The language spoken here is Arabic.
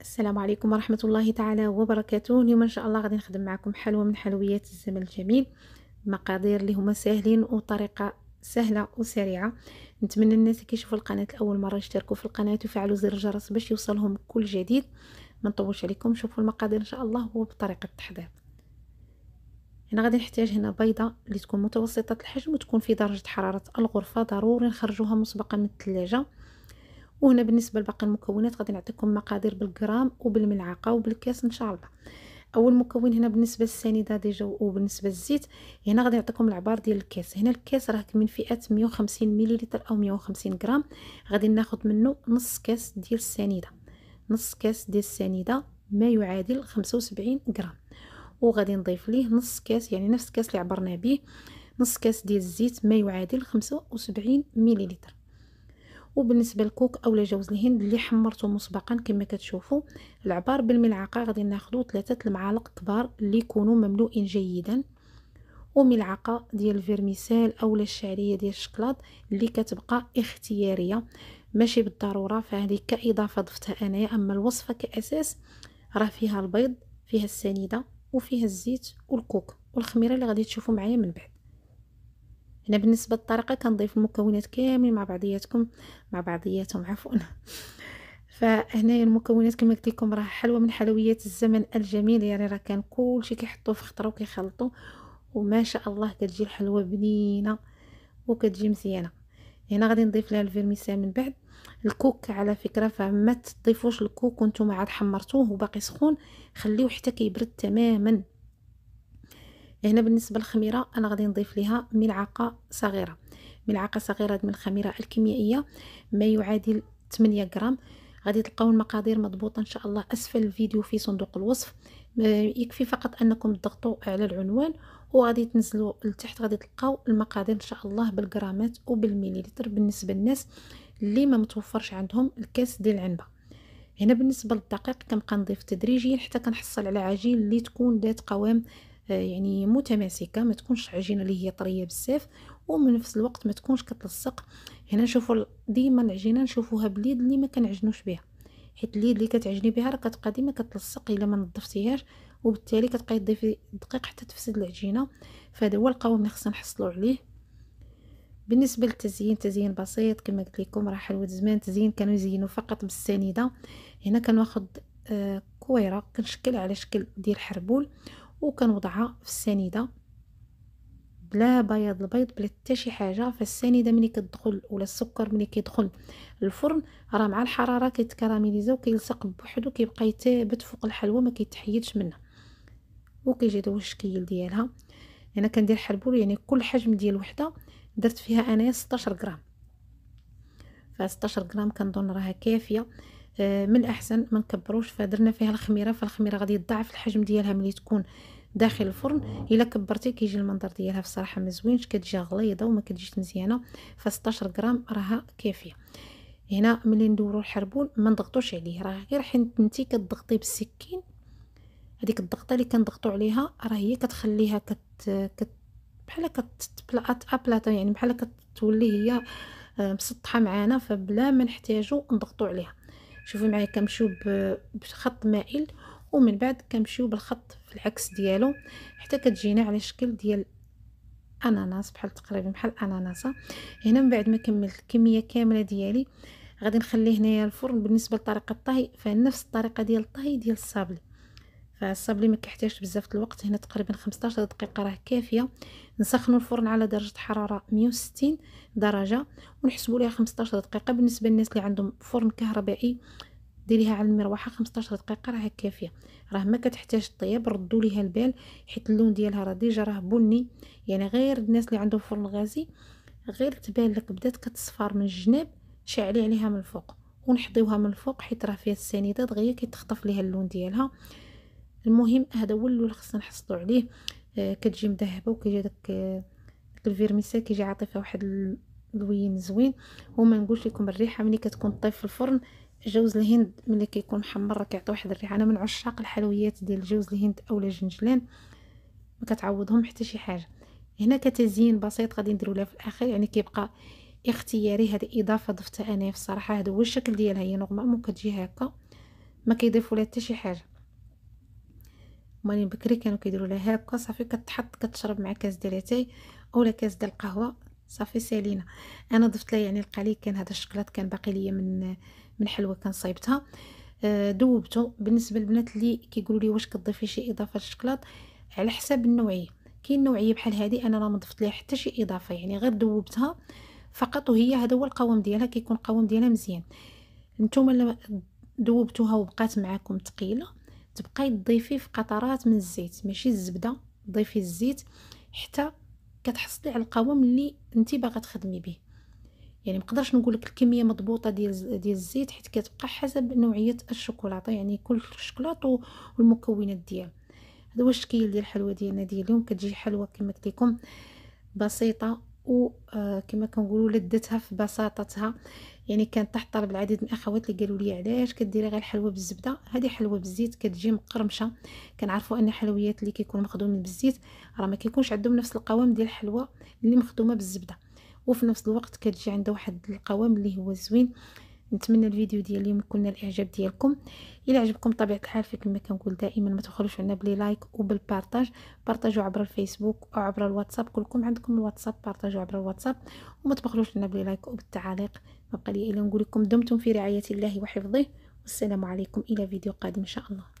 السلام عليكم ورحمة الله تعالى وبركاته اليوم إن شاء الله غادي نخدم معكم حلوى من حلويات الزمن الجميل مقادير اللي هما ساهلين وطريقة سهلة وسريعة نتمنى الناس اللي كيشوفوا القناة لأول مرة يشتركوا في القناة وفعلوا زر الجرس باش يوصلهم كل جديد ما نطولش عليكم شوفوا المقادير إن شاء الله وبطريقة التحضير هنا غادي نحتاج هنا بيضة اللي تكون متوسطة الحجم وتكون في درجة حرارة الغرفة ضروري نخرجوها مسبقا من الثلاجة وهنا بالنسبه لباقي المكونات غادي نعطيكم مقادير بالغرام وبالملعقه وبالكاس ان شاء الله اول مكون هنا بالنسبه للسنيده ديجا وبالنسبه للزيت هنا غادي نعطيكم العبار ديال الكاس هنا الكاس راه من فئه 150 مليلتر او 150 غرام غادي ناخذ منه نص كاس ديال السنيده نص كاس ديال السنيده ما يعادل 75 غرام وغادي نضيف ليه نص كاس يعني نفس الكاس اللي عبرنا به نص كاس ديال الزيت ما يعادل 75 مليلتر وبالنسبه للكوك اولا جوز الهند اللي حمرته مسبقا كما كتشوفوا العبار بالملعقه غادي ناخذوا ثلاثه المعالق كبار اللي يكونوا مملوئين جيدا وملعقه ديال الفيرميسال اولا الشعريه ديال الشكلاط اللي كتبقى اختياريه ماشي بالضروره فهذه كاضافه ضفتها انايا اما الوصفه كاساس راه فيها البيض فيها السنيده وفيها الزيت والكوك والخميره اللي غادي تشوفوا معايا من بعد هنا بالنسبه للطريقه كنضيف المكونات كاملين مع بعضياتكم مع بعضياتهم عفوا فهنايا المكونات كما قلت لكم راه حلوه من حلويات الزمن الجميل يعني راه كان كلشي كيحطوه في خطره وكيخلطوا وما شاء الله كتجي الحلوه بنينه وكتجي مزيانه هنا غادي نضيف لها الفيرميسيل من بعد الكوك على فكره فما تضيفوش الكوك وانتم عاد حمرتوه وباقي سخون خليوه حتى كيبرد تماما هنا بالنسبه للخميره انا غادي نضيف ليها ملعقه صغيره ملعقه صغيره من الخميره الكيميائيه ما يعادل 8 غرام غادي تلقاو المقادير مضبوطه ان شاء الله اسفل الفيديو في صندوق الوصف يكفي فقط انكم تضغطوا على العنوان وغادي تنزلوا لتحت غادي تلقاو المقادير ان شاء الله بالجرامات وبالمليلتر بالنسبه للناس اللي ما متوفرش عندهم الكاس ديال العنبه هنا بالنسبه للدقيق كنبقى نضيف تدريجيا حتى كنحصل على عجين اللي تكون ذات قوام يعني متماسكه ما تكونش عجينه اللي هي طريه بزاف ومن نفس الوقت ما تكونش كتلصق هنا نشوفوا ديما العجينه نشوفوها باليد اللي ما كنعجنوش بها حيت اليد اللي كتعجني بها راه كتبقى ديما كتلصق الا ما نظفتيهاش وبالتالي كتبقاي تضيفي دقيق حتى تفسد العجينه فهذا هو القوام اللي خصنا نحصلوا عليه بالنسبه للتزيين تزيين بسيط كما قلت لكم راه حلوة زمان تزيين كانوا يزينوا فقط بالسنيده هنا كنواخذ آه كويره كنشكل على شكل ديال حربول وكنوضعها في السنيده بلا بياض البيض بلا حتى شي حاجه فالسنيده ملي كتدخل ولا السكر ملي كيدخل الفرن راه مع الحراره كيتكراميليزا وكيلصق بوحدو كيبقى يثابت فوق الحلوه ما كيتحيدش منها وكيجي دو الشكل ديالها انا كندير حلبول يعني كل حجم ديال وحده درت فيها انايا 16 غرام ف 16 غرام كنظن راها كافيه آه، من الاحسن ما نكبروش فدرنا فيها الخميره فالخميره غادي يضاعف الحجم ديالها ملي تكون داخل الفرن الا كبرتي كيجي المنظر ديالها في الصراحه ما زوينش كتجي غليظه وما كتجيش مزيانه ف 16 غرام راها كافيه هنا ملي ندورو الحربون ما نضغطوش عليه راه غير حيت نتي كتضغطي بالسكين هذيك الضغطه اللي كنضغطو عليها راه هي كتخليها كت, كت بحال كتبلات ابلاط آه، يعني بحال كتولي هي آه، مسطحه معانا فبلا ما نحتاجو نضغطو عليها شوفوا معايا كنمشيو بخط مائل ومن بعد كنمشيو بالخط في العكس ديالو حتى كتجينا على شكل ديال اناناس بحال تقريبا بحال اناناسه هنا من بعد ما كملت الكميه كامله ديالي غادي نخلي هنايا الفرن بالنسبه لطريقه الطهي فنفس الطريقه ديال الطهي ديال الصابل فالصابلي ما كيحتاجش بزاف الوقت هنا تقريبا 15 دقيقه راه كافيه نسخنوا الفرن على درجه حراره 160 درجه ونحسبوا ليها 15 دقيقه بالنسبه للناس اللي عندهم فرن كهربائي ديريها على المروحه 15 دقيقه راه كافيه راه ما كتحتاج طياب ردوا ليها البال حيت اللون ديالها راه ديجا راه بني يعني غير الناس اللي عندهم فرن غازي غير تبان لك بدات كتصفر من الجناب شعلي عليها من الفوق ونحضيوها من الفوق حيت راه فيها السنيدات دغيا كيتخطف ليها اللون ديالها المهم هذا هو اللي خصنا نحصلوا عليه آه كتجي مذهبه وكيجي داك آه داك الفيرميسيل كيجي عاطفه واحد اللوين زوين وما نقولش لكم الريحه ملي كتكون طيب في الفرن جوز الهند ملي كيكون محمر كيعطي واحد الريحه انا من عشاق الحلويات ديال جوز الهند اولا جنجلان ما كتعوضهم حتى شي حاجه هنا كتزيين بسيط غادي نديرو لها في الاخر يعني كيبقى اختياري هذه اضافه ضفتها انا في الصراحه هذا هو الشكل ديالها هي نورمالمون كتجي هكا ما كيضيفوا لها حتى شي حاجه ماني بكري كانوا كيديروا لها هكا صافي كتحط كتشرب مع كاس ديال اتاي اولا كاس ديال القهوه صافي سالينا انا ضفت لها يعني القليل كان هذا الشكلاط كان باقي ليا من من حلوه كان صايبتها آه، دوبته بالنسبه للبنات اللي كيقولوا لي واش كتضيفي شي اضافه للشكلاط على حسب النوعيه كاين نوعيه بحال هذه انا راه ما ضفت لها حتى شي اضافه يعني غير دوبتها فقط وهي هذا هو القوام ديالها كيكون القوام ديالها مزيان نتوما دوبتوها وبقات معاكم ثقيله تبقاي تضيفي في قطرات من الزيت ماشي الزبده ضيفي الزيت حتى كتحصلي على القوام اللي انت باغا تخدمي به يعني مقدرش نقول لك الكميه مضبوطه ديال ديال الزيت حيت كتبقى حسب نوعيه الشوكولاته يعني كل شوكولاط والمكونات ديالها هذا هو الشكل ديال الحلوه ديالنا ديال اليوم كتجي حلوه كما قلت لكم بسيطه وكما آه، كنقولوا لذتها في بساطتها يعني كان تحت طلب العديد من الاخوات اللي قالوا لي علاش كديري غير الحلوه بالزبده هذه حلوه بالزيت كتجي مقرمشه كنعرفوا ان الحلويات اللي كيكونوا مخدومين بالزيت راه ما كيكونش عندهم نفس القوام ديال الحلوه اللي مخدومه بالزبده وفي نفس الوقت كتجي عندها واحد القوام اللي هو زوين نتمنى الفيديو ديال اليوم يكون الاعجاب ديالكم الا عجبكم طبيعه الحال في كما كنقول دائما ما تخلوش علينا بلي لايك وبالبارطاج بارطاجوا عبر الفيسبوك او عبر الواتساب كلكم عندكم الواتساب بارطاجوا عبر الواتساب وما تبخلوش علينا بلي لايك وبالتعاليق ما بقى لي الا نقول لكم دمتم في رعايه الله وحفظه والسلام عليكم الى فيديو قادم ان شاء الله